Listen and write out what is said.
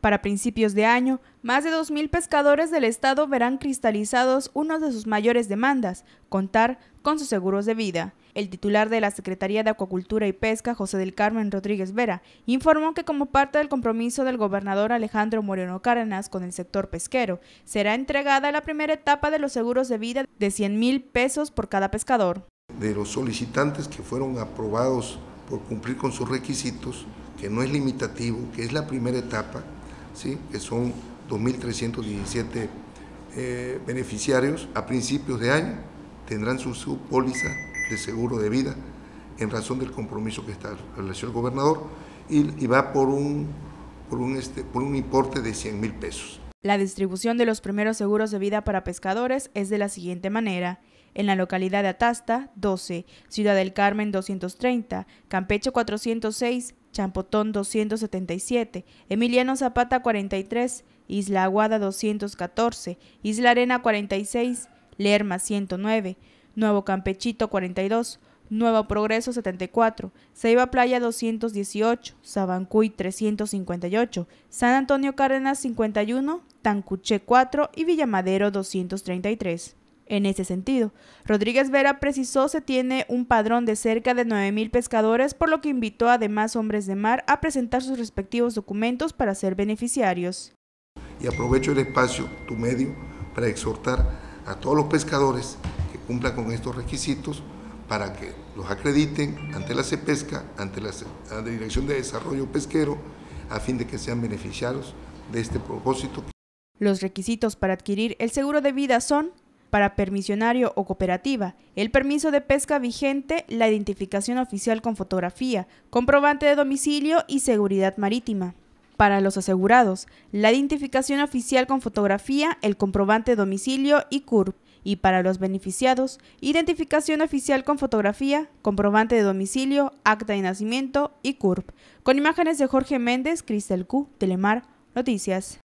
Para principios de año, más de 2.000 pescadores del estado verán cristalizados una de sus mayores demandas, contar con sus seguros de vida. El titular de la Secretaría de Acuacultura y Pesca, José del Carmen Rodríguez Vera, informó que como parte del compromiso del gobernador Alejandro Moreno Cárdenas con el sector pesquero, será entregada la primera etapa de los seguros de vida de 100.000 mil pesos por cada pescador. De los solicitantes que fueron aprobados por cumplir con sus requisitos, que no es limitativo, que es la primera etapa, que son 2.317 eh, beneficiarios a principios de año tendrán su, póliza de seguro de vida en razón del compromiso que está relación el gobernador y, va por un, por, un este, por un importe de 100 mil pesos. La distribución de los primeros seguros de vida para pescadores es de la siguiente manera en la localidad de Atasta 12, Ciudad del Carmen 230, Campecho 406, Champotón 277, Emiliano Zapata 43, Isla Aguada 214, Isla Arena 46, Lerma 109, Nuevo Campechito 42, Nuevo Progreso 74, Ceiba Playa 218, Sabancuy 358, San Antonio Cárdenas 51, Tancuche 4 y Villamadero 233 en ese sentido. Rodríguez Vera precisó se tiene un padrón de cerca de 9.000 pescadores, por lo que invitó a demás hombres de mar a presentar sus respectivos documentos para ser beneficiarios. Y aprovecho el espacio, tu medio, para exhortar a todos los pescadores que cumplan con estos requisitos para que los acrediten ante la CEPESCA, ante la, Dirección de Desarrollo Pesquero, a fin de que sean beneficiados de este propósito. Los requisitos para adquirir el seguro de vida son para permisionario o cooperativa, el permiso de pesca vigente, la identificación oficial con fotografía, comprobante de domicilio y seguridad marítima. Para los asegurados, la identificación oficial con fotografía, el comprobante de domicilio y CURP. Y para los beneficiados, identificación oficial con fotografía, comprobante de domicilio, acta de nacimiento y CURP. Con imágenes de Jorge Méndez, Cristel Q, Telemar, Noticias.